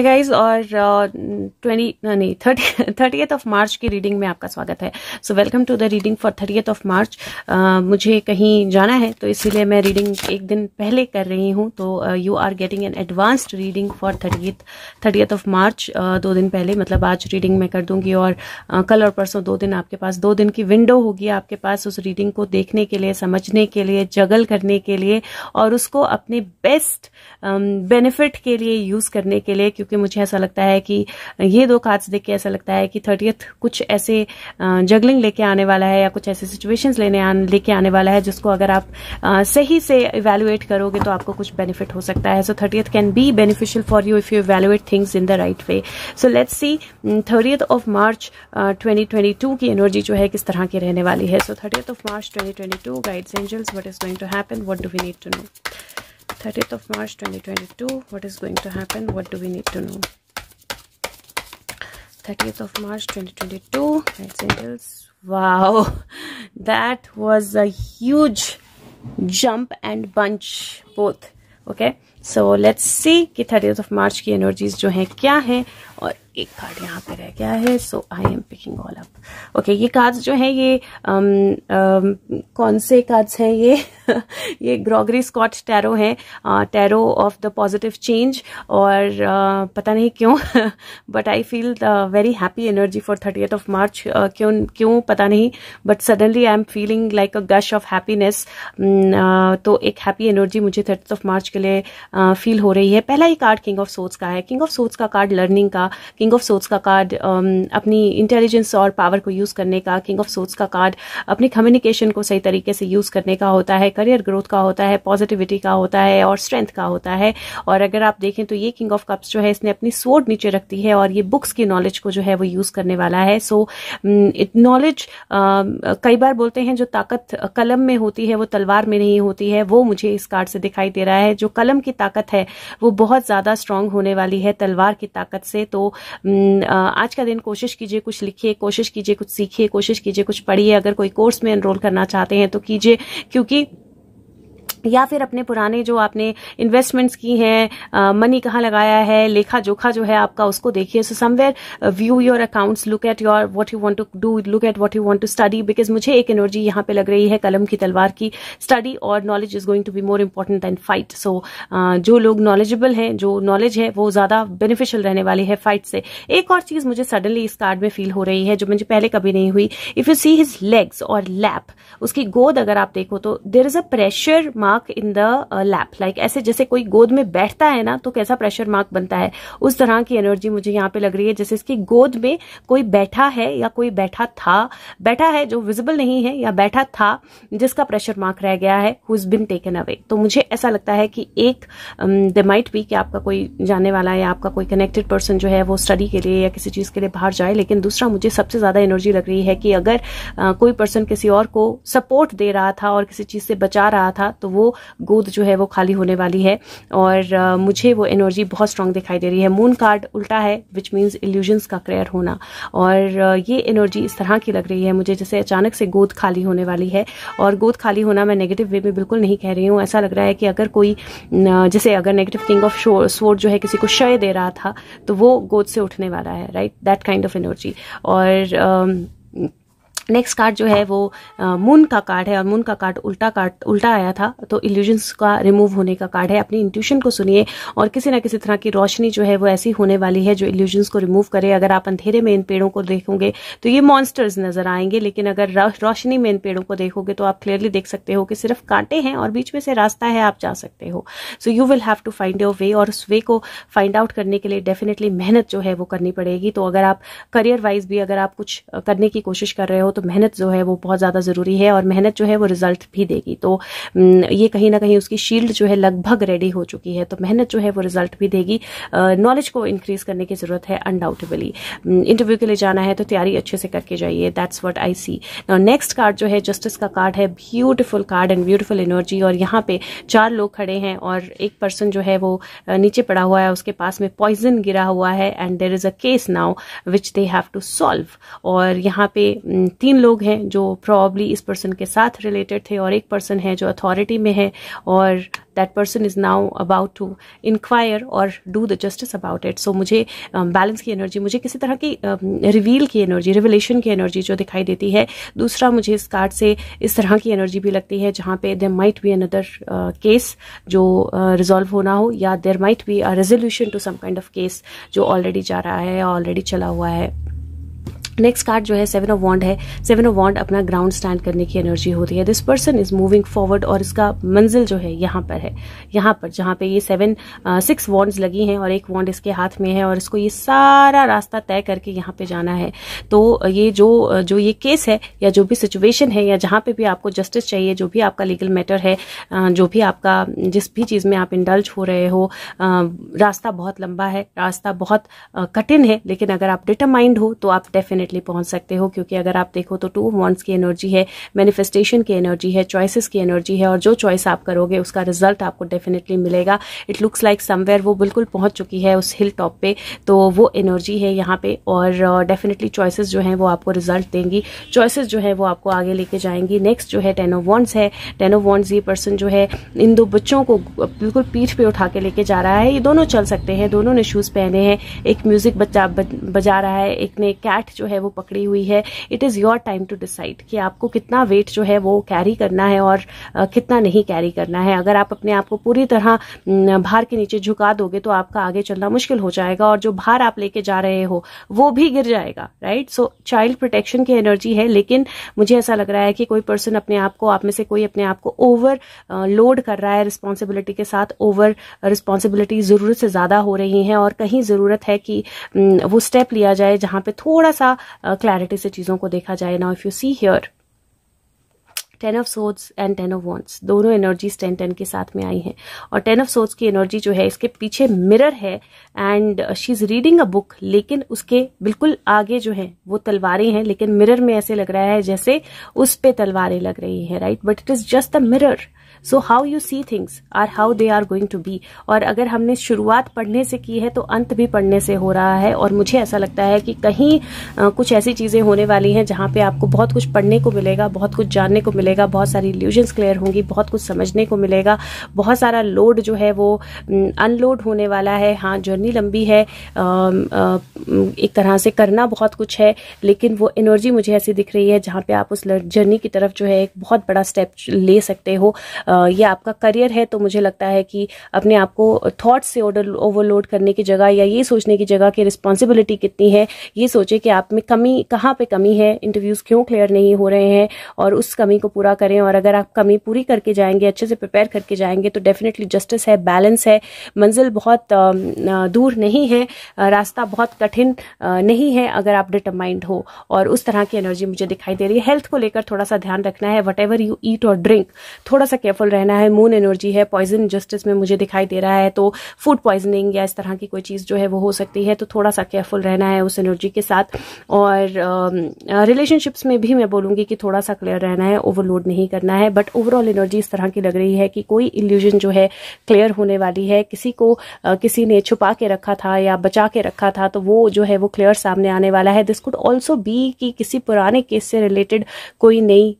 हाय guys और twenty uh, नहीं thirty thirtieth of March की रीडिंग में आपका स्वागत है so welcome to the reading for thirtieth of March मुझे कहीं जाना है तो इसीलिए मैं रीडिंग एक दिन पहले कर रही हूँ तो you are getting an advanced reading for thirtieth thirtieth of March दो दिन पहले मतलब आज रीडिंग मैं कर दूंगी और uh, कल और परसों दो दिन आपके पास दो दिन की विंडो होगी आपके पास उस रीडिंग को देखने के लिए समझने के लिए जगल करने के लिए और उसको अपने बेस्ट बेनिफिट um, के लिए यूज़ करने के लिए क्योंकि क्योंकि मुझे ऐसा लगता है कि ये दो कार्ड्स देख के ऐसा लगता है कि थर्टियथ कुछ ऐसे जगलिंग लेके आने वाला है या कुछ ऐसे सिचुएशंस लेने लेके आने वाला है जिसको अगर आप सही से इवेलुएट करोगे तो आपको कुछ बेनिफिट हो सकता है so thirtieth can be beneficial for you if you evaluate things in the right way so let's see thirtieth of March twenty की एनर्जी जो है किस तरह की रहने वाली है so thirtieth of March to guides angels what is going to happen what do we need to know 30th of March 2022 what is going to happen what do we need to know 30th of March 2022 Angels wow that was a huge jump and bunch both okay so let's see कि thirty of March की energies जो हैं क्या हैं और एक card यहाँ पे रह गया है so I am picking all up okay ये कार्ड्स जो हैं ये um, um, कौन से कार्ड्स हैं ये ये ग्रॉगरी स्कॉट टैरो हैं tarot of the positive change और uh, पता नहीं क्यों but I feel the very happy energy for thirty of March क्यों क्यों पता नहीं but suddenly I am feeling like a gush of happiness तो एक हैप्पी एनर्जी मुझे थर्टी ऑफ मार्च के लिए फील हो रही है पहला ही कार्ड किंग ऑफ सोट्स का है किंग ऑफ सोट्स का कार्ड लर्निंग का किंग ऑफ सोट्स का कार्ड um, अपनी इंटेलिजेंस और पावर को यूज़ करने का किंग ऑफ सोट्स का कार्ड अपनी कम्युनिकेशन को सही तरीके से यूज़ करने का होता है करियर ग्रोथ का होता है पॉजिटिविटी का होता है और स्ट्रेंथ का होता है और अगर आप देखें तो ये किंग ऑफ कप्स जो है इसने अपनी सोट नीचे रखती है और ये बुक्स की नॉलेज को जो है वो यूज़ करने वाला है सो नॉलेज mm, um, कई बार बोलते हैं जो ताकत कलम में होती है वो तलवार में नहीं होती है वो मुझे इस कार्ड से दिखाई दे रहा है जो कलम की ताकत है वो बहुत ज़्यादा स्ट्रांग होने वाली है तलवार की ताकत से तो आज का दिन कोशिश कीजिए कुछ लिखिए कोशिश कीजिए कुछ सीखिए कोशिश कीजिए कुछ पढ़िए अगर कोई कोर्स में एनरोल करना चाहते हैं तो कीजिए क्योंकि या फिर अपने पुराने जो आपने इन्वेस्टमेंट्स की हैं मनी कहाँ लगाया है लेखा जोखा जो है आपका उसको देखिए so somewhere view your accounts look at your what you want to do look at what you want to study because मुझे एक एनर्जी यहाँ पे लग रही है कलम की तलवार की स्टडी और knowledge is going to be more important than fight so जो लोग नॉलेजेबल हैं जो नॉलेज है वो ज़्यादा बेनिफिशियल रहने वाली है फाइट से एक और चीज़ मुझे सडनली इस कार्ड में फील हो रही है जो मुझे पहले कभी नहीं हुई if you see his legs और लैप उसकी गोद अगर आप देखो तो there is a pressure mark mark in the lap like ऐसे जैसे कोई गोद में बैठता है ना तो कैसा प्रेशर मार्क बनता है उस तरह की एनर्जी मुझे यहाँ पे लग रही है जैसे इसकी गोद में कोई बैठा है या कोई बैठा था बैठा है जो विजिबल नहीं है या बैठा था जिसका प्रेशर मार्क रह गया है इज बिन टेकन अवे तो मुझे ऐसा लगता है कि एक दाइट माइट भी कि आपका कोई जाने वाला या आपका कोई कनेक्टेड पर्सन जो है वो स्टडी के लिए या किसी चीज़ के लिए बाहर जाए लेकिन दूसरा मुझे सबसे ज़्यादा एनर्जी लग रही है कि अगर uh, कोई पर्सन किसी और को सपोर्ट दे रहा था और किसी चीज़ से बचा रहा था तो वो वो गोद जो है वो खाली होने वाली है और मुझे वो एनर्जी बहुत स्ट्रांग दिखाई दे रही है मून कार्ड उल्टा है विच मीन्स इल्यूजन्स का क्रेयर होना और ये एनर्जी इस तरह की लग रही है मुझे जैसे अचानक से गोद खाली होने वाली है और गोद खाली होना मैं नेगेटिव वे में बिल्कुल नहीं कह रही हूँ ऐसा लग रहा है कि अगर कोई जैसे अगर नेगेटिव किंग ऑफ स्वोर्ड जो है किसी को क्षय दे रहा था तो वो गोद से उठने वाला है right that kind of energy और नेक्स्ट कार्ड जो है वो मून का कार्ड है और मून का कार्ड उल्टा कार्ड उल्टा आया था तो इल्यूजन्स का रिमूव होने का कार्ड है अपनी इंट्यूशन को सुनिए और किसी ना किसी तरह की रोशनी जो है वो ऐसी होने वाली है जो इल्यूजन्स को रिमूव करे अगर आप अंधेरे में इन पेड़ों को देखोगे तो ये मॉन्स्टर्स नजर आएंगे लेकिन अगर रोशनी में इन पेड़ों को देखोगे तो आप क्लियरली देख सकते हो कि सिर्फ कांटे हैं और बीच में से रास्ता है आप जा सकते हो so you will have to find your way और उस वे को फाइंड आउट करने के लिए डेफिनेटली मेहनत जो है वो करनी पड़ेगी तो अगर आप करियर वाइज भी अगर आप कुछ करने की कोशिश कर रहे हो तो तो मेहनत जो है वो बहुत ज़्यादा ज़रूरी है और मेहनत जो है वो रिजल्ट भी देगी तो ये कहीं ना कहीं उसकी शील्ड जो है लगभग रेडी हो चुकी है तो मेहनत जो है वो रिजल्ट भी देगी नॉलेज को इंक्रीज करने की ज़रूरत है अनडाउटेबली इंटरव्यू के लिए जाना है तो तैयारी अच्छे से करके जाइए that's what I see next card जो है जस्टिस का कार्ड है beautiful card and beautiful energy और यहाँ पे चार लोग खड़े हैं और एक पर्सन जो है वो नीचे पड़ा हुआ है उसके पास में पॉइजन गिरा हुआ है and there is a case now which they have to solve और यहाँ पे तीन तीन लोग हैं जो प्रॉब्ली इस पर्सन के साथ रिलेटेड थे और एक पर्सन है जो अथॉरिटी में है और that person is now about to inquire और do the justice about it so मुझे बैलेंस um, की एनर्जी मुझे किसी तरह की रिवील um, की एनर्जी रिवलेशन की एनर्जी जो दिखाई देती है दूसरा मुझे इस कार्ड से इस तरह की एनर्जी भी लगती है जहां पे there might be another case जो रिजोल्व uh, होना हो या there might be a resolution to some kind of case जो ऑलरेडी जा रहा है ऑलरेडी चला हुआ है नेक्स्ट कार्ड जो है सेवन ऑफ वॉन्ड है सेवन ऑफ वॉन्ड अपना ग्राउंड स्टैंड करने की एनर्जी होती है this person is moving forward और इसका मंजिल जो है यहाँ पर है यहाँ पर जहां पे ये सेवन सिक्स वॉन्ड्स लगी हैं और एक वॉन्ड इसके हाथ में है और इसको ये सारा रास्ता तय करके यहां पे जाना है तो ये जो uh, जो ये केस है या जो भी सिचुएशन है या जहां पे भी आपको जस्टिस चाहिए जो भी आपका लीगल मैटर है uh, जो भी आपका जिस भी चीज़ में आप इंडल्ज हो रहे हो uh, रास्ता बहुत लंबा है रास्ता बहुत कठिन है लेकिन अगर आप डिटरमाइंड हो तो आप डेफिनेट डेफिनेटली पहुंच सकते हो क्योंकि अगर आप देखो तो टू वॉन्ट्स की एनर्जी है मैनिफेस्टेशन की एनर्जी है चॉइसिस की एनर्जी है और जो चॉइस आप करोगे उसका रिजल्ट आपको डेफिनेटली मिलेगा इट लुक्स लाइक समवेयर वो बिल्कुल पहुंच चुकी है उस हिल टॉप पे तो वो एनर्जी है यहाँ पे और डेफिनेटली uh, चॉइसिस जो है वो आपको रिजल्ट देंगी चॉइसिस जो है वो आपको आगे लेके जाएंगी नेक्स्ट जो है टेनो वॉन्ट्स है टेनो वॉन्ट्स ये पर्सन जो है इन दो बच्चों को बिल्कुल पीठ पे उठा के लेके जा रहा है ये दोनों चल सकते हैं दोनों ने शूज़ पहने हैं एक म्यूज़िक बजा रहा है एक ने कैट जो है वो पकड़ी हुई है it is your time to decide कि आपको कितना वेट जो है वो कैरी करना है और कितना नहीं कैरी करना है अगर आप अपने आप को पूरी तरह भार के नीचे झुका दोगे तो आपका आगे चलना मुश्किल हो जाएगा और जो भार आप लेके जा रहे हो वो भी गिर जाएगा राइट सो चाइल्ड प्रोटेक्शन की एनर्जी है लेकिन मुझे ऐसा लग रहा है कि कोई पर्सन अपने आप को आप में से कोई अपने आप को ओवर लोड कर रहा है रिस्पॉन्सिबिलिटी के साथ ओवर रिस्पॉन्सिबिलिटी ज़रूरत से ज़्यादा हो रही है और कहीं ज़रूरत है कि वो स्टेप लिया जाए जहां पे थोड़ा सा क्लैरिटी से चीज़ों को देखा जाए now if you see here ten of swords and ten of wands दोनों एनर्जीज टेन टेन के साथ में आई हैं और टेन ऑफ सोड्स की एनर्जी जो है इसके पीछे मिरर है and she is reading a book लेकिन उसके बिल्कुल आगे जो है वो तलवारें हैं लेकिन मिरर में ऐसे लग रहा है जैसे उस पर तलवारें लग रही हैं right but it is just the mirror so how you see things are how they are going to be और अगर हमने शुरुआत पढ़ने से की है तो अंत भी पढ़ने से हो रहा है और मुझे ऐसा लगता है कि कहीं आ, कुछ ऐसी चीज़ें होने वाली हैं जहाँ पे आपको बहुत कुछ पढ़ने को मिलेगा बहुत कुछ जानने को मिलेगा बहुत सारी इल्यूजन्स क्लियर होंगी बहुत कुछ समझने को मिलेगा बहुत सारा लोड जो है वो अनलोड होने वाला है हाँ जर्नी लंबी है आ, आ, एक तरह से करना बहुत कुछ है लेकिन वो एनर्जी मुझे ऐसी दिख रही है जहाँ पे आप उस जर्नी की तरफ जो है एक बहुत बड़ा स्टेप ले सकते हो ये आपका करियर है तो मुझे लगता है कि अपने आप को थॉट से ओवरलोड करने की जगह या ये सोचने की जगह कि रिस्पॉन्सिबिलिटी कितनी है ये सोचे कि आप में कमी कहाँ पे कमी है इंटरव्यूज़ क्यों क्लियर नहीं हो रहे हैं और उस कमी को पूरा करें और अगर आप कमी पूरी करके जाएंगे अच्छे से प्रिपेयर करके जाएंगे तो डेफिनेटली जस्टिस है बैलेंस है मंजिल बहुत दूर नहीं है रास्ता बहुत कठिन नहीं है अगर आप डिटरमाइंड हो और उस तरह की एनर्जी मुझे दिखाई दे रही है हेल्थ को लेकर थोड़ा सा ध्यान रखना है वट एवर यू ईट और ड्रिंक थोड़ा सा केयरफुल केयरफुल रहना है मून एनर्जी है पॉइजन जस्टिस में मुझे दिखाई दे रहा है तो फूड पॉइजनिंग या इस तरह की कोई चीज़ जो है वो हो सकती है तो थोड़ा सा केयरफुल रहना है उस एनर्जी के साथ और रिलेशनशिप्स में भी मैं बोलूँगी कि थोड़ा सा क्लियर रहना है ओवरलोड नहीं करना है बट ओवरऑल एनर्जी इस तरह की लग रही है कि कोई इल्यूजन जो है क्लियर होने वाली है किसी को किसी ने छुपा के रखा था या बचा के रखा था तो वो जो है वो क्लियर सामने आने वाला है दिस कुड ऑल्सो बी कि किसी पुराने केस से रिलेटेड कोई नई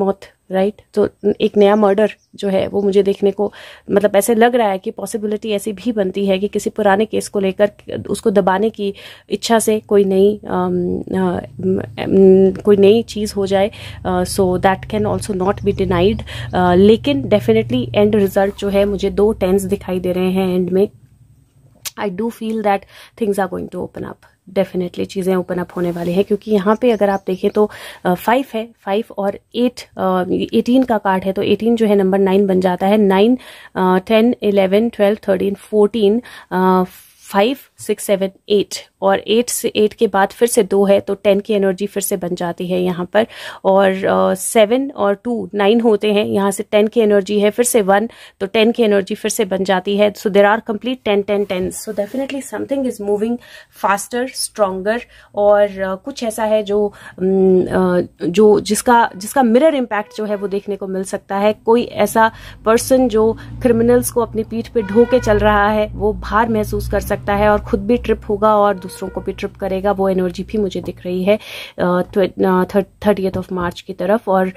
मौत राइट right? तो एक नया मर्डर जो है वो मुझे देखने को मतलब ऐसे लग रहा है कि पॉसिबिलिटी ऐसी भी बनती है कि किसी पुराने केस को लेकर उसको दबाने की इच्छा से कोई नई कोई नई चीज़ हो जाए so that can also not be denied लेकिन डेफिनेटली एंड रिजल्ट जो है मुझे दो टेंस दिखाई दे रहे हैं एंड में I do feel that things are going to open up definitely चीज़ें ओपन अप होने वाली हैं क्योंकि यहाँ पे अगर आप देखें तो फाइव है फाइव और एट एटीन का कार्ड है तो एटीन जो है नंबर नाइन बन जाता है nine ten eleven twelve thirteen fourteen five six seven eight और एट से एट के बाद फिर से दो है तो टेन की एनर्जी फिर से बन जाती है यहाँ पर और सेवन uh, और टू नाइन होते हैं यहाँ से टेन की एनर्जी है फिर से वन तो टेन की एनर्जी फिर से बन जाती है so there are complete ten ten ten so definitely something is moving faster stronger और uh, कुछ ऐसा है जो uh, जो जिसका जिसका मिरर इम्पैक्ट जो है वो देखने को मिल सकता है कोई ऐसा पर्सन जो क्रिमिनल्स को अपनी पीठ पर ढो के चल रहा है वो भार महसूस कर सकता है और खुद भी ट्रिप होगा और दूसरों को भी ट्रिप करेगा वो एनर्जी भी मुझे दिख रही है थर्टीथ ऑफ मार्च की तरफ और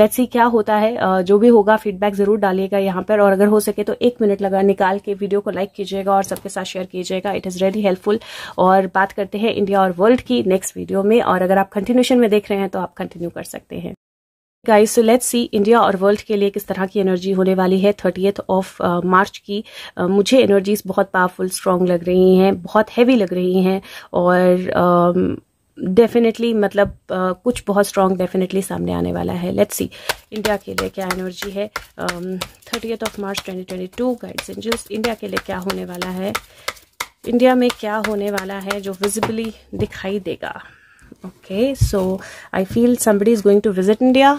लेट्स सी क्या होता है जो भी होगा फीडबैक ज़रूर डालिएगा यहाँ पर और अगर हो सके तो एक मिनट लगा निकाल के वीडियो को लाइक कीजिएगा और सबके साथ शेयर कीजिएगा इट इज़ रेली हेल्पफुल और बात करते हैं इंडिया और वर्ल्ड की नेक्स्ट वीडियो में और अगर आप कंटिन्यूशन में देख रहे हैं तो आप कंटिन्यू कर सकते हैं guys so let's see India और वर्ल्ड के लिए किस तरह की एनर्जी होने वाली है थर्टीथ ऑफ मार्च की uh, मुझे एनर्जीज बहुत पावरफुल स्ट्रांग लग रही हैं बहुत हैवी लग रही हैं और डेफिनेटली um, uh, मतलब uh, कुछ बहुत स्ट्रांग डेफिनेटली सामने आने वाला है लेट्स सी इंडिया के लिए क्या एनर्जी है thirtieth of March to guides angels India के लिए क्या होने वाला है इंडिया में क्या होने वाला है जो विजिबली दिखाई देगा okay so I feel somebody is going to visit India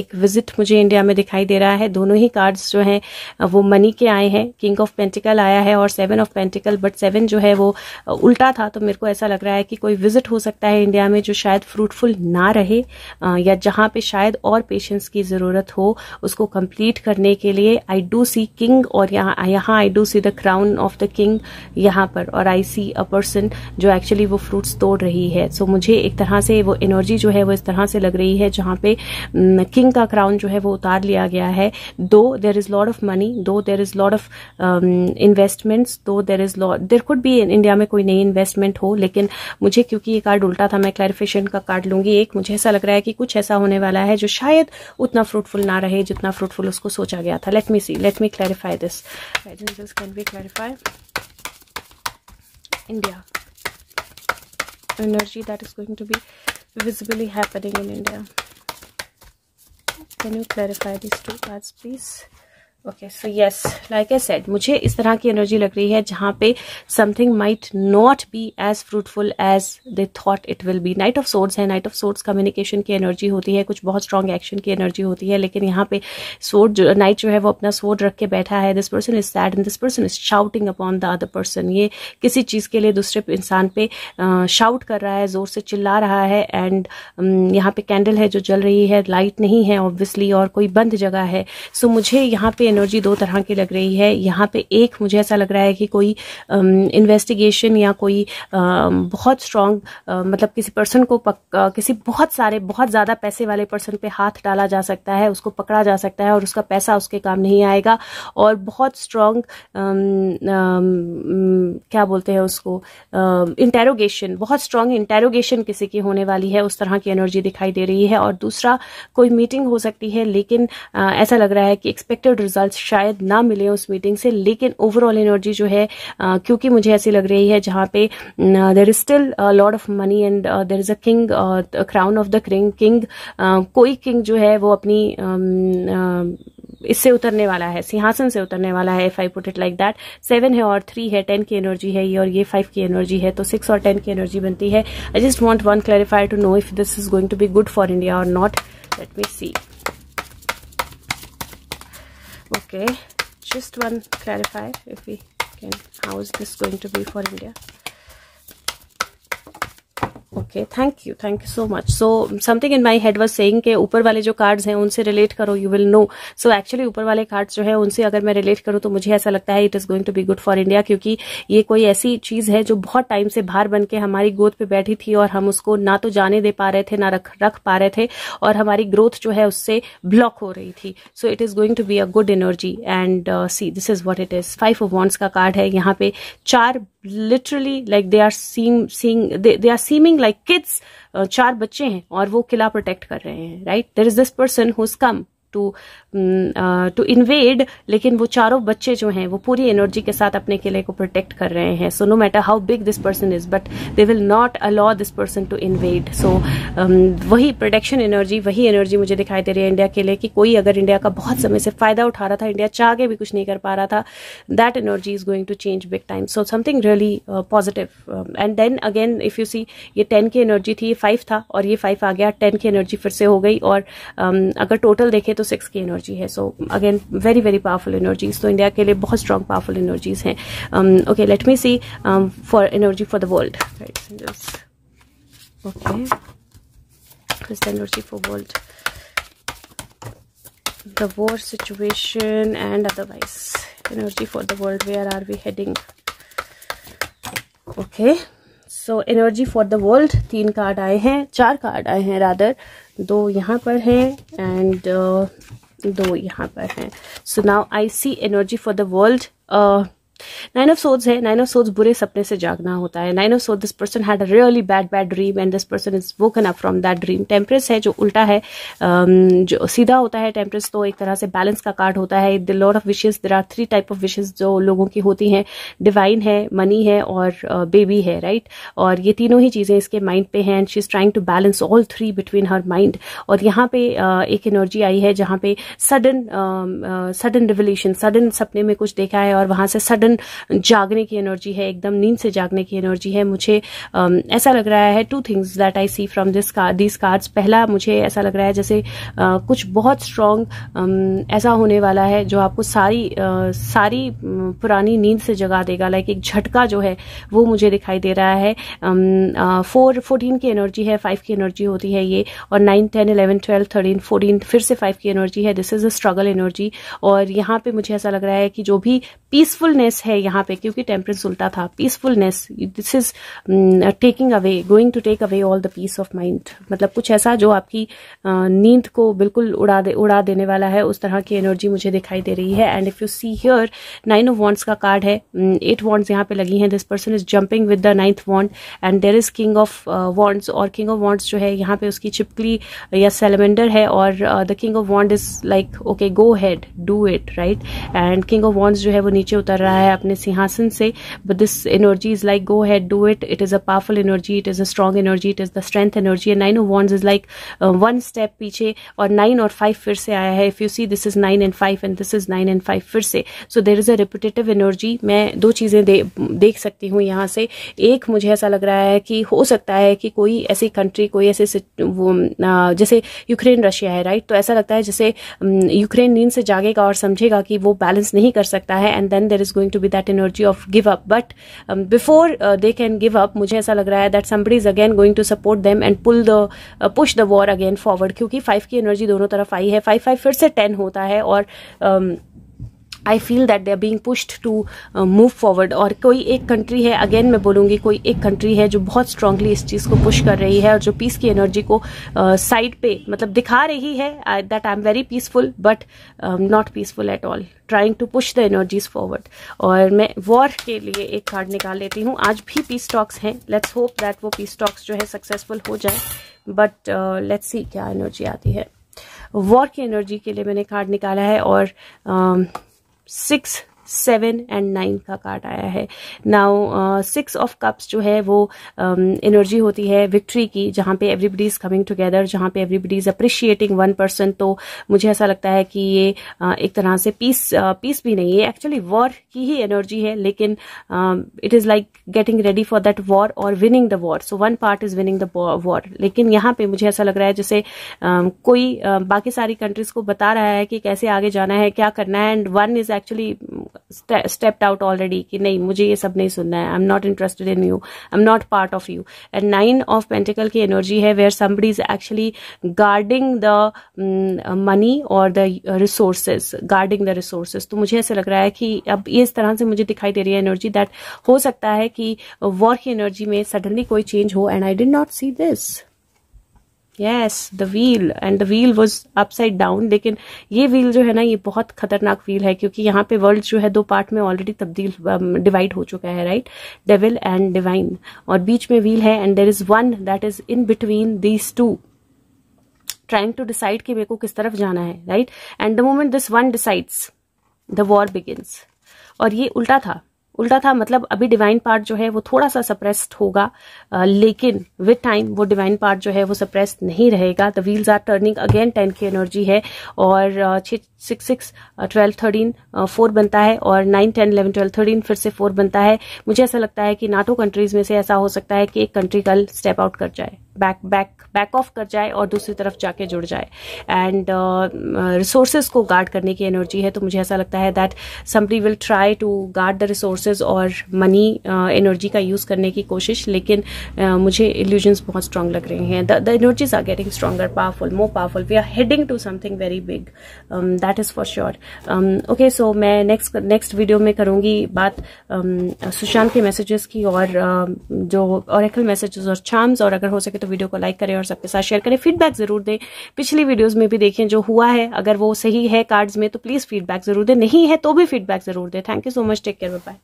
एक विजिट मुझे इंडिया में दिखाई दे रहा है दोनों ही कार्ड्स जो हैं uh, वो मनी के आए हैं किंग ऑफ पेंटिकल आया है और seven of pentacle but seven जो है वो uh, उल्टा था तो मेरे को ऐसा लग रहा है कि कोई विजिट हो सकता है इंडिया में जो शायद फ्रूटफुल ना रहे uh, या जहाँ पे शायद और पेशेंस की ज़रूरत हो उसको कंप्लीट करने के लिए आई डू सी किंग और यहाँ I do see the crown of the king यहाँ पर और आई सी अ पर्सन जो एक्चुअली वो फ्रूट्स तोड़ रही है सो so, मुझे एक तरह से वो एनर्जी जो है वो इस तरह से लग रही है जहां पे किंग का क्राउन जो है वो उतार लिया गया है though there is lord of money though there is lord of investments though there is lord there could भी इंडिया में कोई नई इन्वेस्टमेंट हो लेकिन मुझे क्योंकि ये कार्ड उल्टा था मैं क्लैरिफिकेशन का कार्ड लूंगी एक मुझे ऐसा लग रहा है कि कुछ ऐसा होने वाला है जो शायद उतना फ्रूटफुल ना रहे जितना फ्रूटफुल उसको सोचा गया था let me see let me clarify this can be clarify India energy that is going to be visibly happening in India. Can you clarify these two parts, please? Okay so yes like I said मुझे इस तरह की energy लग रही है जहां पे something might not be as fruitful as they thought it will be knight of swords है नाइट ऑफ सोर्स कम्युनिकेशन की एनर्जी होती है कुछ बहुत स्ट्रॉन्ग एक्शन की एनर्जी होती है लेकिन यहाँ पे सोर्ड नाइट जो है वो अपना सोर्ड रख के बैठा है this person is sad and this person is shouting upon the other person ये किसी चीज़ के लिए दूसरे इंसान पे शाउट कर रहा है जोर से चिल्ला रहा है एंड um, यहाँ पे कैंडल है जो जल रही है लाइट नहीं है ऑब्वियसली और कोई बंद जगह है सो so, मुझे यहाँ पे एनर्जी दो तरह की लग रही है यहाँ पे एक मुझे ऐसा लग रहा है कि कोई इन्वेस्टिगेशन या कोई आ, बहुत स्ट्रांग मतलब किसी पर्सन को पक, आ, किसी बहुत सारे बहुत ज़्यादा पैसे वाले पर्सन पे हाथ डाला जा सकता है उसको पकड़ा जा सकता है और उसका पैसा उसके काम नहीं आएगा और बहुत स्ट्रांग क्या बोलते हैं उसको इंटेरोगेशन बहुत स्ट्रांग इंटेरोगेशन किसी की होने वाली है उस तरह की एनर्जी दिखाई दे रही है और दूसरा कोई मीटिंग हो सकती है लेकिन आ, ऐसा लग रहा है कि एक्सपेक्टेड रिजल्ट रिजल्ट शायद ना मिले उस मीटिंग से लेकिन ओवरऑल एनर्जी जो है क्योंकि मुझे ऐसी लग रही है जहां पे there is still lord of money and there is a king crown of the king king कोई किंग जो है वो अपनी इससे उतरने वाला है सिंहासन से उतरने वाला है five put it like that seven है और थ्री है टेन की एनर्जी है ये और ये फाइव की एनर्जी है तो सिक्स और टेन की एनर्जी बनती है I just want one clarify to know if this is going to be good for India और not let me see okay just one clarify if we can how is this going to be for india okay thank you thank you so much so something in my head was saying के ऊपर वाले जो cards हैं उनसे relate करो you will know so actually ऊपर वाले cards जो है उनसे अगर मैं रिलेट करूं तो मुझे ऐसा लगता है it is going to be good for India क्योंकि ये कोई ऐसी चीज है जो बहुत टाइम से बाहर बन के हमारी गोद पर बैठी थी और हम उसको ना तो जाने दे पा रहे थे ना रख रख पा रहे थे और हमारी ग्रोथ जो है उससे ब्लॉक हो रही थी so it is going to be a good energy and see this is what it is five of wands का कार्ड है यहाँ पे चार literally like they are seem seeing they are seeming like kids चार बच्चे हैं और वो किला प्रोटेक्ट कर रहे हैं right there is this person who's come to to invade लेकिन वो चारों बच्चे जो हैं वो पूरी एनर्जी के साथ अपने किले को प्रोटेक्ट कर रहे हैं so no matter how big this person is but they will not allow this person to invade so वही प्रोटेक्शन एनर्जी वही एनर्जी मुझे दिखाई दे रही है इंडिया के लिए कि कोई अगर इंडिया का बहुत समय से फायदा उठा रहा था इंडिया चाह के भी कुछ नहीं कर पा रहा था that energy is going to change big time so something really positive and then again if you see ये टेन की एनर्जी थी ये फाइव था और ये फाइव आ गया टेन की एनर्जी फिर से हो गई और um, अगर टोटल देखें तो तो सिक्स की एनर्जी है so again very very powerful energies तो इंडिया के लिए बहुत स्ट्रॉन्ग पावरफुल एनर्जीज हैं okay let me see for energy for the world okay energy for world war situation and otherwise energy for the world world are we heading okay okay so energy for the world तीन card आए हैं चार card आए हैं rather दो यहाँ पर हैं एंड uh, दो यहाँ पर हैं so now I see energy for the world nine of swords है नाइन ऑफ सोड्स बुरे सपने से जागना होता है nine of sword this person had a really bad bad dream and this person is woken up from that dream temperance है जो उल्टा है um, जो सीधा होता है टेम्परेस तो एक तरह से बैलेंस का कार्ड होता है the lord of wishes there are three type of wishes जो लोगों की होती हैं डिवाइन है मनी है और बेबी uh, है राइट right? और ये तीनों ही चीज़ें इसके माइंड पे हैं and she is trying to balance all three between her mind और यहाँ पे uh, एक एनर्जी आई है जहां पे सडन सडन रिवोल्यूशन सडन सपने में कुछ देखा है और वहां से सडन एकदम जागने की एनर्जी है एकदम नींद से जागने की एनर्जी है मुझे um, ऐसा लग रहा है two things that I see from this this cards पहला मुझे ऐसा लग रहा है जैसे uh, कुछ बहुत स्ट्रांग um, ऐसा होने वाला है जो आपको सारी uh, सारी पुरानी नींद से जगा देगा लाइक एक झटका जो है वो मुझे दिखाई दे रहा है फोर फोर्टीन की एनर्जी है फाइव की एनर्जी होती है ये और nine ten eleven twelve thirteen fourteen फिर से फाइव की एनर्जी है this is a struggle energy और यहाँ पे मुझे ऐसा लग रहा है कि जो भी पीसफुलनेस पीसफुलनेस है यहाँ पे क्योंकि टेम्परेंस उल्टा था peacefulness this is taking away going to take away all the peace of mind मतलब कुछ ऐसा जो आपकी uh, नींद को बिल्कुल उड़ा दे उड़ा देने वाला है उस तरह की एनर्जी मुझे दिखाई दे रही है and if you see here nine of wands का कार्ड है एट mm, वॉन्ट्स यहाँ पे लगी हैं this person is jumping with the ninth wand and there is king of wands और किंग ऑफ वॉन्ट्स जो है यहाँ पे उसकी चिपकली uh, या सेलेमेंडर है और the king of wand is like okay go ahead do it right and king of wands जो है वो नीचे उतर रहा है है अपने सिंहासन से but this energy is like go ahead do it it is a powerful energy it is a strong energy it is the strength energy and nine of wands is like one step पीछे और nine और five फिर से आया है if you see this is nine and five and this is nine and five फिर से so there is a repetitive energy मैं दो चीज़ें दे, देख सकती हूँ यहाँ से एक मुझे ऐसा लग रहा है कि हो सकता है कि कोई ऐसी कंट्री कोई ऐसे वो जैसे यूक्रेन रशिया है राइट तो ऐसा लगता है जैसे यूक्रेन नींद से जागेगा और समझेगा कि वो बैलेंस नहीं कर सकता है and then there is going to be that energy of give up but um, before uh, they can give up mujhe aisa lag raha hai that somebody is again going to support them and pull the uh, push the war again forward kyunki 5 ki energy dono taraf aayi hai 5 5 fir se 10 hota hai aur um, I feel that they are being pushed to move forward और कोई एक country है again मैं बोलूँगी कोई एक country है जो बहुत स्ट्रांगली इस चीज़ को पुश कर रही है और जो पीस की एनर्जी को साइड uh, पे मतलब दिखा रही है that I am very peaceful but not peaceful at all trying to push the energies forward और मैं वॉर के लिए एक कार्ड निकाल लेती हूँ आज भी पीस टॉक्स हैं लेट्स होप दैट वो पीस टॉक्स जो है सक्सेसफुल हो जाए बट लेट्स सी क्या एनर्जी आती है वॉर की एनर्जी के लिए मैंने कार्ड निकाला है और uh, six seven and nine का कार्ड आया है नाउ सिक्स ऑफ कप्स जो है वो एनर्जी um, होती है विक्ट्री की जहाँ पे एवरीबडी इज़ कमिंग टुगेदर जहाँ पे everybody is appreciating one person तो मुझे ऐसा लगता है कि ये uh, एक तरह से पीस पीस uh, भी नहीं है एक्चुअली वॉर की ही एनर्जी है लेकिन it is like getting ready for that war और winning the war so one part is winning the war लेकिन यहाँ पे मुझे ऐसा लग रहा है जैसे uh, कोई um, बाकी सारी कंट्रीज को बता रहा है कि कैसे आगे जाना है क्या करना है and one is actually stepped out already कि नहीं मुझे ये सब नहीं सुनना है I am not interested in you I am not part of you and nine of pentacle की एनर्जी है where somebody is actually guarding the money और the resources guarding the resources तो मुझे ऐसा लग रहा है कि अब इस तरह से मुझे दिखाई दे रही है एनर्जी दैट हो सकता है कि वॉर की एनर्जी में सडनली कोई चेंज हो and I did not see this yes the wheel and the wheel was upside down लेकिन ये व्हील जो है ना ये बहुत खतरनाक व्हील है क्योंकि यहाँ पे वर्ल्ड जो है दो पार्ट में ऑलरेडी तब्दील डिवाइड हो चुका है राइट डेविल एंड डिवाइन और बीच में व्हील है and there is one that is in between these two trying to decide कि मेरे को किस तरफ जाना है right and the moment this one decides the war begins और ये उल्टा था उल्टा था मतलब अभी डिवाइन पार्ट जो है वो थोड़ा सा सप्रेस्ड होगा आ, लेकिन विद टाइम वो डिवाइन पार्ट जो है वो सप्रेस्ड नहीं रहेगा the wheels are turning again ten की एनर्जी है और छः six six twelve thirteen four बनता है और nine ten eleven twelve thirteen फिर से फोर बनता है मुझे ऐसा लगता है कि नाटो कंट्रीज में से ऐसा हो सकता है कि एक कंट्री कल स्टेप आउट कर जाए बैक बैक बैक ऑफ कर जाए और दूसरी तरफ जाके जुड़ जाए एंड रिसोर्सेज uh, को गार्ड करने की एनर्जी है तो मुझे ऐसा लगता है दैट समी will try to guard the resources और मनी एनर्जी uh, का यूज़ करने की कोशिश लेकिन uh, मुझे इल्यूजन्स बहुत स्ट्रांग लग रहे हैं the energies are getting stronger powerful more powerful we are heading to something very big that is for sure okay so मैं नेक्स्ट नेक्स्ट वीडियो में करूँगी बात um, सुशांत के मैसेजेस की और uh, जो और मैसेजेस और छाम्स और अगर हो सके तो तो वीडियो को लाइक करें और सबके साथ शेयर करें फीडबैक जरूर दें पिछली वीडियोज में भी देखें जो हुआ है अगर वो सही है कार्ड्स में तो प्लीज फीडबैक जरूर दें नहीं है तो भी फीडबैक जरूर दें thank you so much take care bye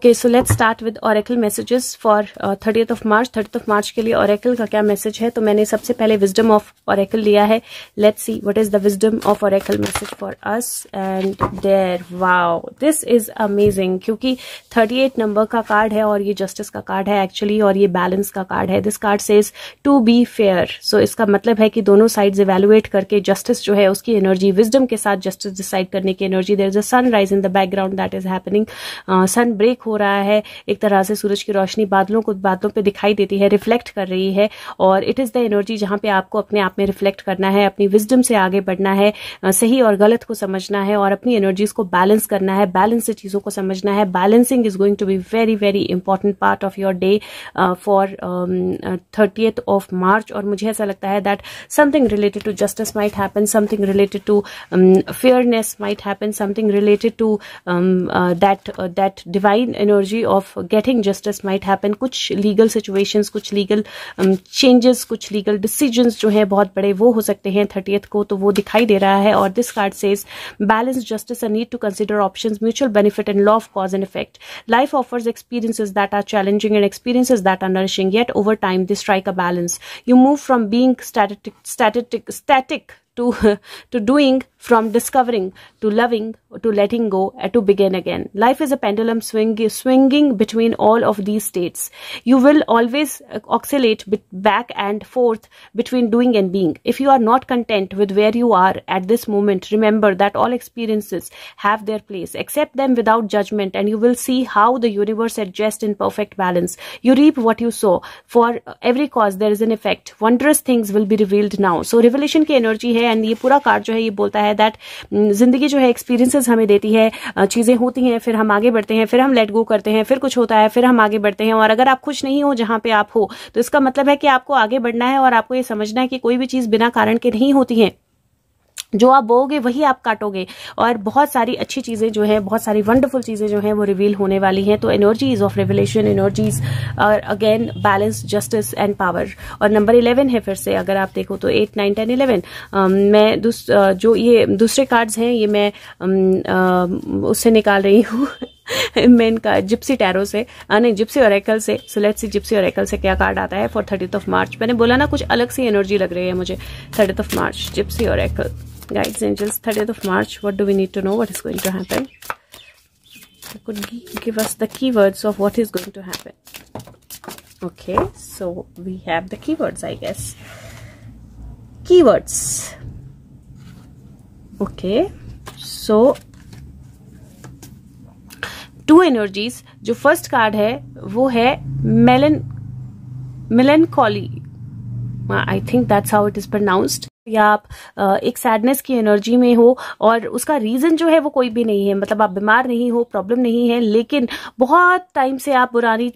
okay so let's start with oracle messages for thirtieth of March thirtieth of March के लिए ऑरेकल का क्या मैसेज है तो मैंने सबसे पहले विजडम ऑफ ऑरेकल लिया है let's see what is the wisdom of oracle message for us and there wow this is amazing क्योंकि 38 नंबर का कार्ड है और ये जस्टिस का कार्ड है एक्चुअली और ये बैलेंस का कार्ड है this card says to be fair so इसका मतलब है कि दोनों साइड इवेलुएट करके जस्टिस जो है उसकी एनर्जी विजडम के साथ जस्टिस डिसाइड करने की energy there is a rise in the background that is happening sun break हो रहा है एक तरह से सूरज की रोशनी बादलों को बादलों पे दिखाई देती है रिफ्लेक्ट कर रही है और इट इज़ द एनर्जी जहाँ पे आपको अपने आप में रिफ्लेक्ट करना है अपनी विजडम से आगे बढ़ना है सही और गलत को समझना है और अपनी एनर्जीज को बैलेंस करना है बैलेंस से चीज़ों को समझना है balancing is going to be very very important part of your day for thirtieth of March और मुझे ऐसा लगता है that something related to justice might happen something related to fairness might happen something related to that that divine energy of getting justice might happen कुछ legal situations कुछ legal changes um, कुछ legal decisions जो हैं बहुत बड़े वो हो सकते हैं थर्टीथ को तो वो दिखाई दे रहा है और this card says balance justice a need to consider option mutual benefit and law of cause and effect life offers is that are challenging and is that are nourishing yet over time this strike a balance you move from being static static to to doing from discovering to loving to letting go to begin again life is a pendulum swing swinging between all of these states you will always uh, oscillate back and forth between doing and being if you are not content with where you are at this moment remember that all experiences have their place accept them without judgment and you will see how the universe adjusts in perfect balance you reap what you sow for every cause there is an effect wondrous things will be revealed now so revelation ki energy hai and ये पूरा card जो है ये बोलता है that mm, जिंदगी जो है एक्सपीरियंसेस हमें देती है चीजें होती हैं फिर हम आगे बढ़ते हैं फिर हम लेट गो करते हैं फिर कुछ होता है फिर हम आगे बढ़ते हैं और अगर आप खुश नहीं हो जहां पे आप हो तो इसका मतलब है कि आपको आगे बढ़ना है और आपको ये समझना है कि कोई भी चीज बिना कारण के नहीं होती है जो आप बोगे वही आप काटोगे और बहुत सारी अच्छी चीज़ें जो है बहुत सारी वंडरफुल चीज़ें जो है वो रिवील होने वाली हैं तो एनर्जीज ऑफ रेवलेशन एनर्जीज और again balance justice and power और नंबर इलेवन है फिर से अगर आप देखो तो एट नाइन टेन इलेवन मैं दूस, uh, जो ये दूसरे कार्ड्स हैं ये मैं um, uh, उससे निकाल रही हूँ मैं इनका जिप्सी टैरो से uh, नहीं जिप्सी एकल से सो सी जिप्सी एकल से क्या कार्ड आता है फॉर थर्टीथ ऑफ मार्च मैंने बोला ना कुछ अलग सी एनर्जी लग रही है मुझे थर्टीथ ऑफ मार्च जिप्सी और एकल guides angels 30th of march what do we need to know what is going to happen they could give us the keywords of what is going to happen okay so we have the keywords i guess keywords okay so two energies. The first card है वो है मेलन melancholy uh, i think that's how it is pronounced या आप एक sadness की energy में हो और उसका रीज़न जो है वो कोई भी नहीं है मतलब आप बीमार नहीं हो प्रॉब्लम नहीं है लेकिन बहुत टाइम से आप पुरानी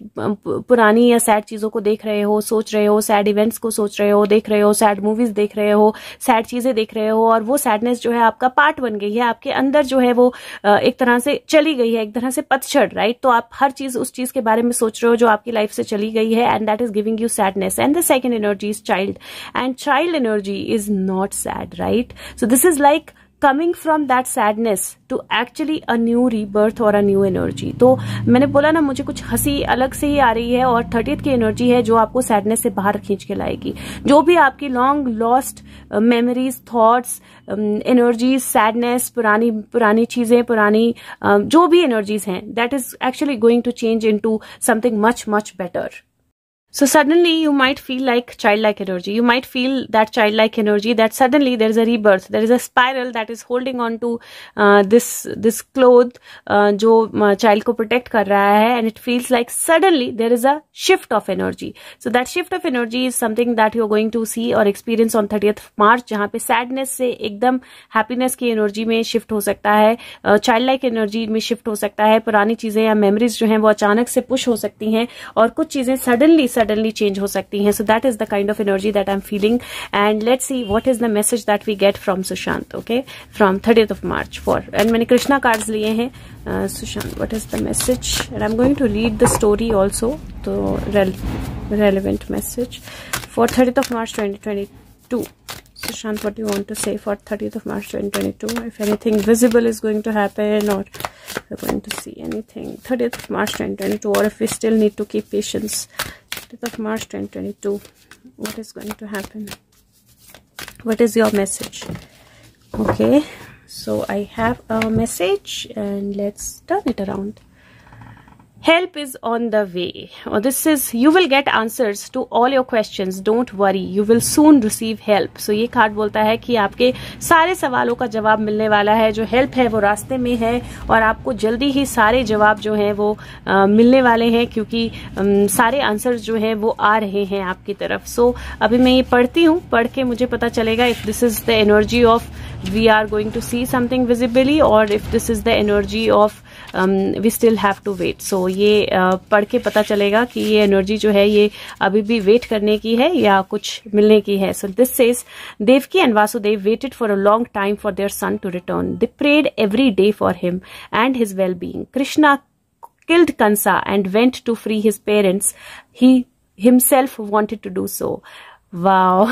पुरानी या सैड चीज़ों को देख रहे हो सोच रहे हो सैड इवेंट्स को सोच रहे हो देख रहे हो सैड मूवीज़ देख रहे हो सैड चीज़ें देख रहे हो और वो सैडनेस जो है आपका पार्ट बन गई है आपके अंदर जो है वो एक तरह से चली गई है एक तरह से पतझड़ राइट तो आप हर चीज़ उस चीज़ के बारे में सोच रहे हो जो आपकी लाइफ से चली गई है and that is giving you sadness and the second energy is child and child energy is not sad, right? So this is like coming from that sadness to actually a new rebirth और a new energy तो मैंने बोला ना मुझे कुछ हंसी अलग से ही आ रही है और थर्टीथ की एनर्जी है जो आपको सैडनेस से बाहर खींच के लाएगी जो भी आपकी long lost memories thoughts energies sadness पुरानी पुरानी चीजें पुरानी uh, जो भी एनर्जीज हैं that is actually going to change into something much much better So suddenly you might feel like childlike energy. You might feel that childlike energy that suddenly there is a rebirth. There is a spiral that is holding on to uh, this this cloth jo uh, child ko protect kar raha hai, and it feels like suddenly there is a shift of energy. So that shift of energy is something that you are going to see or experience on 30th March jahan pe sadness se ekdam happiness ki energy mein shift ho sakta hai, uh, childlike energy mein shift ho sakta hai, purani cheeze ya memories jo hain wo achanak se push ho sakti hain, aur kuch cheeze suddenly suddenly change हो सकती हैं so that is the kind of energy that I am feeling and let see what is the message that we get from Sushant okay from thirty of March for and मैंने Krishna cards लिए हैं Sushant what is the message and I am going to read the story also तो relevant message for thirty of March twenty twenty two Sushant, what do you want to say for 30th of March 2022? If anything visible is going to happen or we're going to see anything. 30th of March 2022 or if we still need to keep patience. 30th of March 2022. What is going to happen? What is your message? Okay, so I have a message and let's turn it around. help is on the way oh, this is you will get answers to all your questions don't worry you will soon receive help so ये card बोलता है कि आपके सारे सवालों का जवाब मिलने वाला है जो हेल्प है वो रास्ते में है और आपको जल्दी ही सारे जवाब जो हैं वो आ, मिलने वाले हैं क्योंकि आ, सारे आंसर्स जो हैं वो आ रहे हैं आपकी तरफ सो so, अभी मैं ये पढ़ती हूँ पढ़ के मुझे पता चलेगा if this is the energy of we are going to see something visibly और if this is the energy of we still have to wait so ये uh, पढ़ के पता चलेगा कि ये एनर्जी जो है ये अभी भी वेट करने की है या कुछ मिलने की है so this is Devaki and Vasudev waited for a long time for their son to return the prayed every day for him and his well being Krishna killed Kansa and went to free his parents he himself wanted to do so. Wow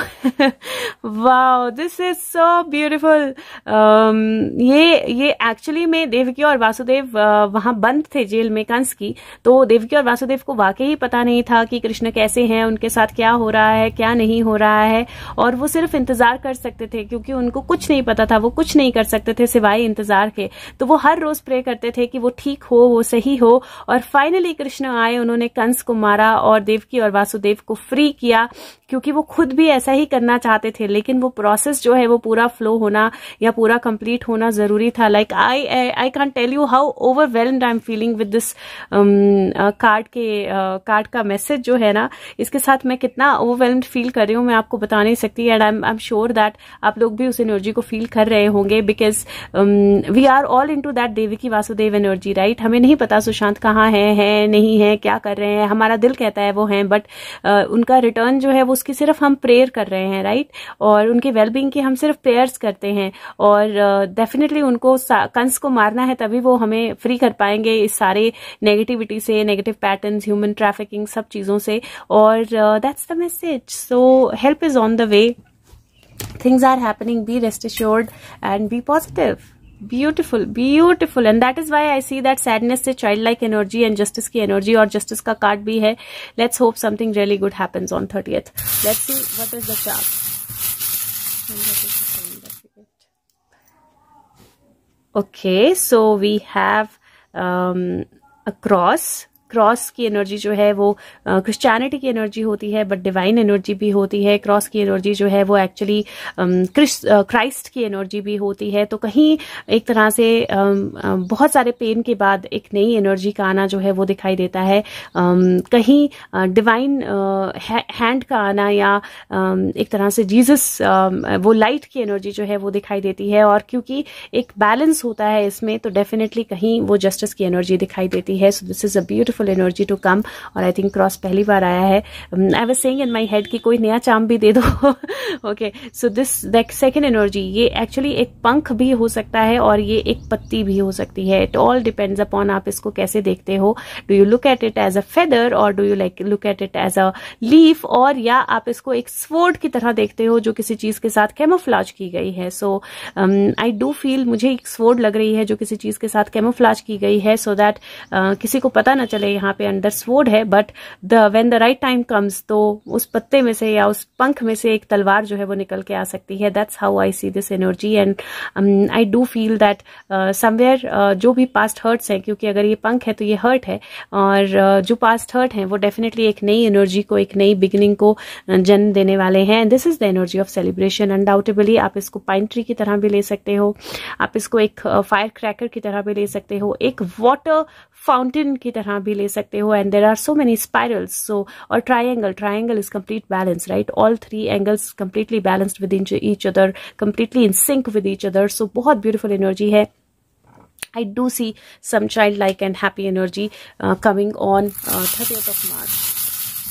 wow this is so beautiful ये ये actually में देवकी और Vasudev uh, वहां बंद थे jail में कंस की तो देवकी और वासुदेव को वाकई ही पता नहीं था कि कृष्ण कैसे हैं उनके साथ क्या हो रहा है क्या नहीं हो रहा है और वो सिर्फ इंतजार कर सकते थे क्योंकि उनको कुछ नहीं पता था वो कुछ नहीं कर सकते थे सिवाय इंतजार के तो वो हर रोज प्रे करते थे कि वो ठीक हो वो सही हो और फाइनली कृष्ण आए उन्होंने कंस को मारा और देवकी और वासुदेव को फ्री किया क्योंकि वो खुद भी ऐसा ही करना चाहते थे लेकिन वो प्रोसेस जो है वो पूरा फ्लो होना या पूरा कंप्लीट होना जरूरी था like I I can tell you how overwhelmed I am feeling with this card के कार्ड uh, का मैसेज जो है ना इसके साथ मैं कितना ओवरवेलम्ड फील कर रही हूँ मैं आपको बता नहीं सकती and I I am sure that आप लोग भी उस एनर्जी को फील कर रहे होंगे because we are all in to that Devi की वासुदेव एनर्जी राइट हमें नहीं पता सुशांत कहाँ है, है नहीं है क्या कर रहे हैं हमारा दिल कहता है वो है बट uh, उनका रिटर्न जो है वो उसकी सिर्फ हम प्रेयर कर रहे हैं राइट और उनके वेलबींग की हम सिर्फ प्रेयर्स करते हैं और डेफिनेटली uh, उनको कंस को मारना है तभी वो हमें फ्री कर पाएंगे इस सारे नेगेटिविटी से नेगेटिव पैटर्न ह्यूमन ट्रैफिकिंग सब चीज़ों से और that's the message so help is on the way things are happening be rest and be positive beautiful beautiful and that is why i see that sadness the childlike energy and justice ki energy or justice ka card bhi hai let's hope something really good happens on 30th let's see what is the chart okay so we have um, a cross cross की energy जो है वो Christianity की energy होती है but divine energy भी होती है क्रॉस की एनर्जी जो है वो एक्चुअली क्राइस्ट की एनर्जी भी होती है तो कहीं एक तरह से बहुत सारे पेन के बाद एक नई एनर्जी का आना जो है वो दिखाई देता है कहीं डिवाइन हैंड का आना या एक तरह से जीसस वो लाइट की एनर्जी जो है वो दिखाई देती है और क्योंकि एक बैलेंस होता है इसमें तो डेफिनेटली कहीं वो जस्टिस की एनर्जी दिखाई देती है so this is a beautiful beautiful energy to come और आई थिंक क्रॉस पहली बार आया है I was saying in my head की कोई नया चाम भी दे दो okay so this second energy ये एक्चुअली एक पंख भी हो सकता है और ये एक पत्ती भी हो सकती है इट ऑल डिपेंड्स अपॉन आप इसको कैसे देखते हो do you look at it as a feather और do you like look at it as a leaf और या आप इसको एक स्वोर्ड की तरह देखते हो जो किसी चीज के साथ कैमोफ्लाज की गई है सो आई डू फील मुझे एक स्वोर्ड लग रही है जो किसी चीज के साथ कैमोफ्लाज की गई है सो so दैट uh, किसी को पता ना चले यहाँ पे अंडर स्वोर्ड है but the when the right time comes तो उस पत्ते में से या उस पंख में से एक तलवार जो है वो निकल के आ सकती है that's how I see this energy and I do feel that somewhere जो भी पास्ट हर्ट्स हैं क्योंकि अगर ये पंख है तो ये हर्ट है और uh, जो पास्ट हर्ट हैं वो डेफिनेटली एक नई एनर्जी को एक नई बिगिनिंग को uh, जन्म देने वाले हैं and this is the energy of celebration undoubtedly आप इसको पाइन ट्री की तरह भी ले सकते हो आप इसको एक फायर uh, क्रैकर की तरह भी ले सकते हो एक वॉटर फाउंटेन की तरह भी ले सकते हो and there are so many spirals so और triangle triangle is complete balance right all three angles completely balanced within each other completely in sync with each other so बहुत beautiful energy है I do see some child like and happy energy coming on thirty 30th of March.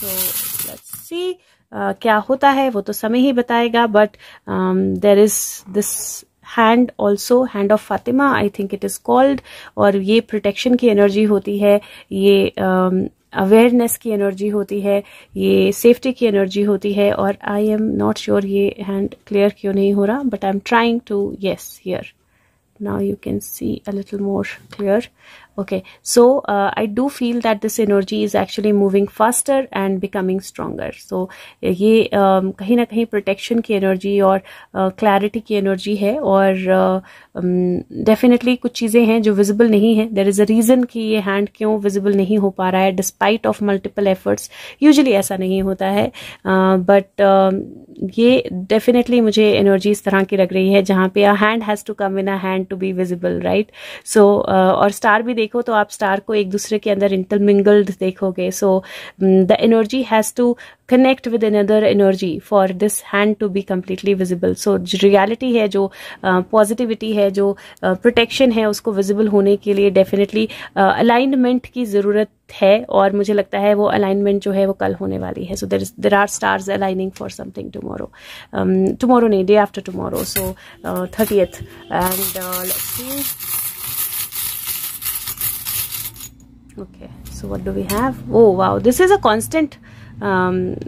So let's uh, क्या होता है वो तो समय ही बताएगा but there is this hand also hand of Fatima I think it is called और ये प्रोटेक्शन की एनर्जी होती है ये अवेयरनेस um, की एनर्जी होती है ये सेफ्टी की एनर्जी होती है और आई एम नॉट श्योर ये हैंड क्लियर क्यों नहीं हो रहा but I am trying to yes here now you can see a little more clear Okay, so uh, I do feel that this energy is actually moving faster and becoming stronger. So ye um, कहीं ना कहीं protection ki energy और uh, clarity ki energy hai और uh, um, definitely kuch cheeze hain jo visible nahi hain There is a reason ki ye hand kyon visible nahi ho pa raha hai despite of multiple efforts. Usually aisa nahi hota hai uh, but uh, ye definitely mujhe energy is tarah ki lag rahi hai jahan pe a hand has to come in a hand to be visible, right? So uh, और star bhi देखो तो आप star को एक दूसरे के अंदर intermingled देखोगे so the energy has to connect with another energy for this hand to be completely visible so reality है जो पॉजिटिविटी uh, है जो प्रोटेक्शन uh, है उसको विजिबल होने के लिए डेफिनेटली अलाइनमेंट uh, की ज़रूरत है और मुझे लगता है वो अलाइनमेंट जो है वो कल होने वाली है so there is there are stars aligning for something tomorrow tomorrow नहीं day after tomorrow so thirtieth and okay so what do we have oh wow this is a constant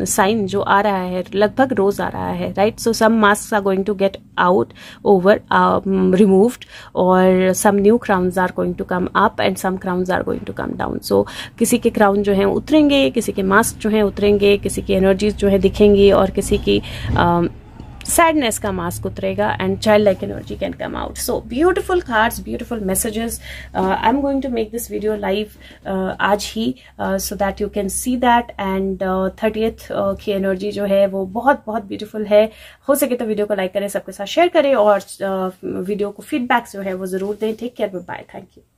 sign जो आ रहा है लगभग रोज आ रहा है right so some mask are going to get out over removed और some new crowns are going to come up and some crowns are going to come down so किसी के क्राउन जो है उतरेंगे किसी के मास्क जो है उतरेंगे किसी की एनर्जीज जो है दिखेंगी और किसी की um, सैडनेस का मास्क उतरेगा and child like energy can come out so beautiful cards beautiful messages I am going to make this video live आज ही so that you can see that and thirtieth की energy जो है वो बहुत बहुत ब्यूटिफुल है हो सके तो वीडियो को लाइक करें सबके साथ शेयर करें और uh, वीडियो को फीडबैक जो है वो जरूर दें take care bye thank you